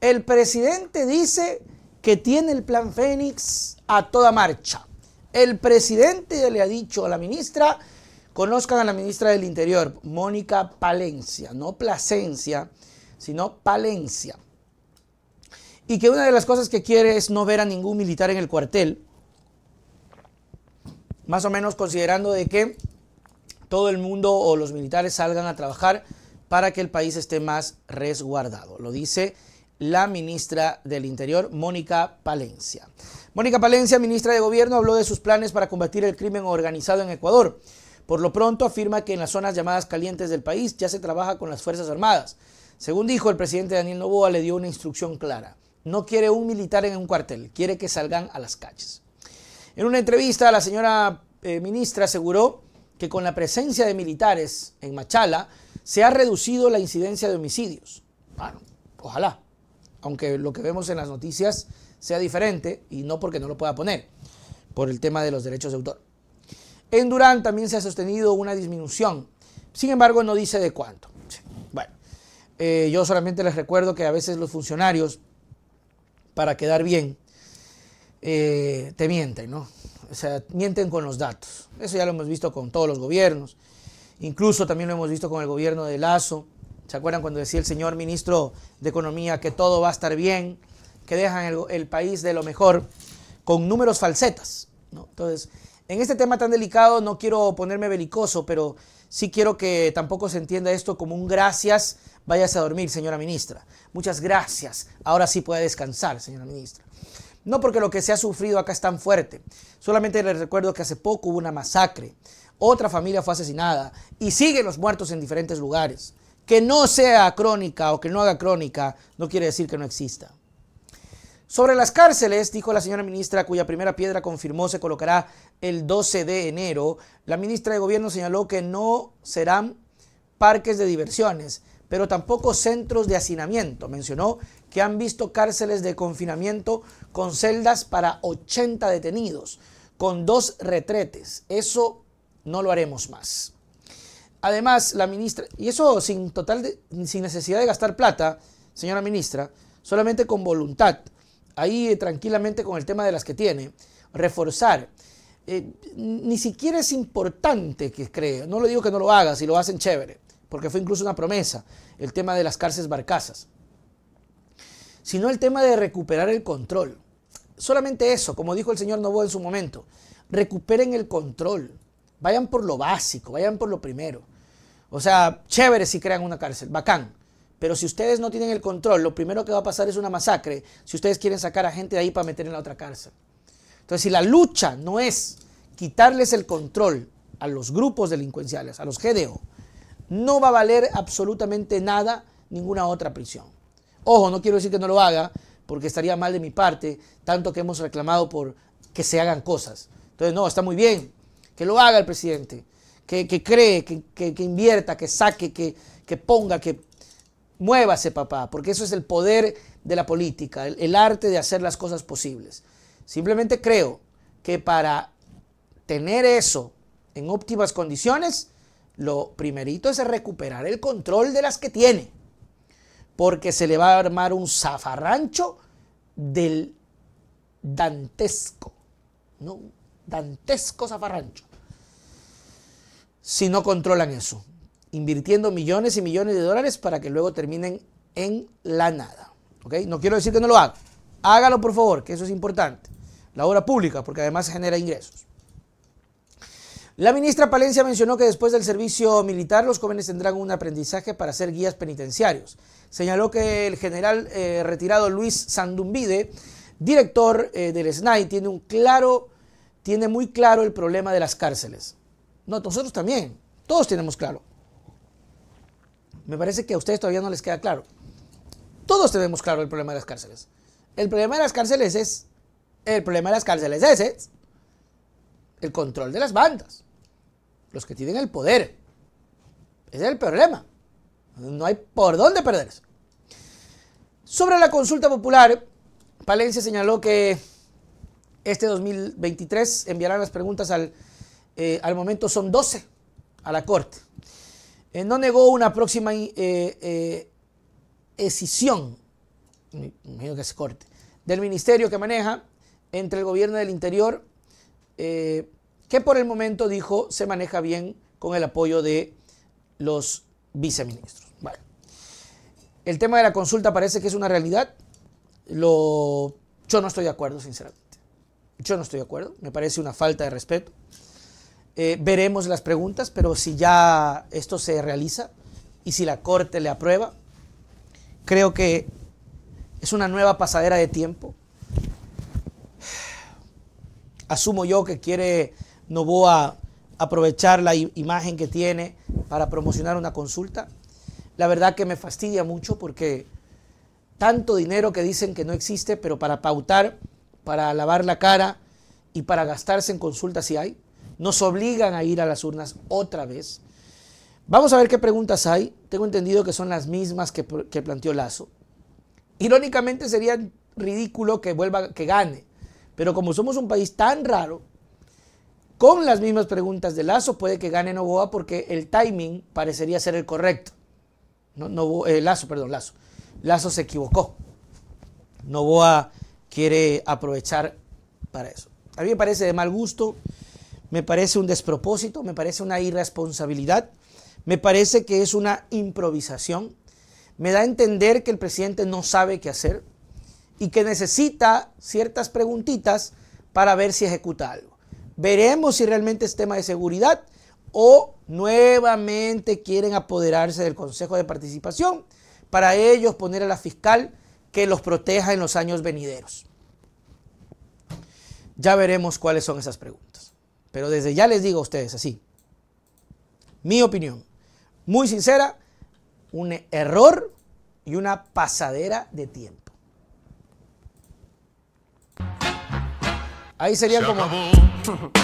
El presidente dice que tiene el plan Fénix a toda marcha. El presidente le ha dicho a la ministra, conozcan a la ministra del Interior, Mónica Palencia, no Plasencia, sino Palencia. Y que una de las cosas que quiere es no ver a ningún militar en el cuartel, más o menos considerando de que todo el mundo o los militares salgan a trabajar para que el país esté más resguardado. Lo dice la ministra del Interior, Mónica Palencia. Mónica Palencia, ministra de Gobierno, habló de sus planes para combatir el crimen organizado en Ecuador. Por lo pronto afirma que en las zonas llamadas calientes del país ya se trabaja con las Fuerzas Armadas. Según dijo el presidente Daniel Novoa, le dio una instrucción clara. No quiere un militar en un cuartel, quiere que salgan a las calles. En una entrevista, la señora eh, ministra aseguró que con la presencia de militares en Machala se ha reducido la incidencia de homicidios. Bueno, ojalá, aunque lo que vemos en las noticias sea diferente, y no porque no lo pueda poner, por el tema de los derechos de autor. En Durán también se ha sostenido una disminución, sin embargo no dice de cuánto. Bueno, eh, yo solamente les recuerdo que a veces los funcionarios, para quedar bien, eh, te mienten, ¿no? O sea, mienten con los datos. Eso ya lo hemos visto con todos los gobiernos. Incluso también lo hemos visto con el gobierno de Lazo, ¿Se acuerdan cuando decía el señor ministro de Economía que todo va a estar bien, que dejan el, país de lo mejor, con números falsetas? Entonces, en este tema tan delicado no quiero ponerme belicoso, pero sí quiero que tampoco se entienda esto como un gracias, váyase a dormir, señora ministra. Muchas gracias, ahora sí puede descansar, señora ministra. No porque lo que se ha sufrido acá es tan fuerte. Solamente les recuerdo que hace poco hubo una masacre. Otra familia fue asesinada y siguen los muertos en diferentes lugares. Que no sea crónica o que no haga crónica no quiere decir que no exista. Sobre las cárceles, dijo la señora ministra, cuya primera piedra confirmó se colocará el 12 de enero, la ministra de Gobierno señaló que no serán parques de diversiones, pero tampoco centros de hacinamiento. Mencionó que han visto cárceles de confinamiento con celdas para 80 detenidos, con dos retretes. Eso no lo haremos más. Además, la ministra, y eso sin, total sin necesidad de gastar plata, señora ministra, solamente con voluntad, ahí tranquilamente con el tema de las que tiene, reforzar. Eh, ni siquiera es importante que cree, no le digo que no lo haga, si lo hacen chévere, porque fue incluso una promesa, el tema de las cárceles barcazas, sino el tema de recuperar el control. Solamente eso, como dijo el señor Novo en su momento, recuperen el control Vayan por lo básico, vayan por lo primero. O sea, chévere si crean una cárcel, bacán. Pero si ustedes no tienen el control, lo primero que va a pasar es una masacre si ustedes quieren sacar a gente de ahí para meter en la otra cárcel. Entonces, si la lucha no es quitarles el control a los grupos delincuenciales, a los GDO, no va a valer absolutamente nada ninguna otra prisión. Ojo, no quiero decir que no lo haga, porque estaría mal de mi parte, tanto que hemos reclamado por que se hagan cosas. Entonces, no, está muy bien, que lo haga el presidente, que, cree, que, invierta, que saque, que, que ponga, que muévase papá, porque eso es el poder de la política, el, el arte de hacer las cosas posibles. Simplemente creo que para tener eso en óptimas condiciones, lo primerito es recuperar el control de las que tiene, porque se le va a armar un zafarrancho del dantesco, ¿no? Dantesco zafarrancho si no controlan eso, invirtiendo millones y millones de dólares para que luego terminen en la nada. ¿ok? No quiero decir que no lo haga, Hágalo por favor, que eso es importante. La obra pública, porque además genera ingresos. La ministra Palencia mencionó que después del servicio militar los jóvenes tendrán un aprendizaje para ser guías penitenciarios. Señaló que el general eh, retirado Luis Sandumbide, director eh, del SNAI, tiene un claro, tiene muy claro el problema de las cárceles. No, nosotros también. Todos tenemos claro. Me parece que a ustedes todavía no les queda claro. Todos tenemos claro el problema de las cárceles. El problema de las cárceles es. El problema de las cárceles es, el control de las bandas. Los que tienen el poder. Ese es el problema. No hay por dónde perderse. Sobre la consulta popular, Palencia señaló que este 2023 enviarán las preguntas al eh, al momento son 12 a la Corte. Eh, no negó una próxima eh, escisión, que Corte, del ministerio que maneja entre el gobierno del interior, que por el momento dijo se maneja bien con el apoyo de los viceministros. El tema de la consulta parece que es una realidad. yo no estoy de acuerdo, sinceramente. Yo no estoy de acuerdo. Me parece una falta de respeto. Eh, veremos las preguntas, pero si ya esto se realiza y si la Corte le aprueba, creo que es una nueva pasadera de tiempo. Asumo yo que quiere Novoa aprovechar la imagen que tiene para promocionar una consulta. La verdad que me fastidia mucho porque tanto dinero que dicen que no existe, pero para pautar, para lavar la cara y para gastarse en consultas sí hay nos obligan a ir a las urnas otra vez. Vamos a ver qué preguntas hay. Tengo entendido que son las mismas que, planteó Lazo. Irónicamente sería ridículo que vuelva, que gane. Pero como somos un país tan raro, con las mismas preguntas de Lazo puede que gane Novoa porque el timing parecería ser el correcto. No, eh, Lazo, perdón, Lazo. Lazo se equivocó. Novoa quiere aprovechar para eso. A mí me parece de mal gusto me parece un despropósito, me parece una irresponsabilidad, me parece que es una improvisación, me da a entender que el presidente no sabe qué hacer y que necesita ciertas preguntitas para ver si ejecuta algo. Veremos si realmente es tema de seguridad o nuevamente quieren apoderarse del Consejo de Participación para ellos poner a la fiscal que los proteja en los años venideros. Ya veremos cuáles son esas preguntas. Pero desde ya les digo a ustedes así, mi opinión, muy sincera, un error y una pasadera de tiempo. Ahí sería como...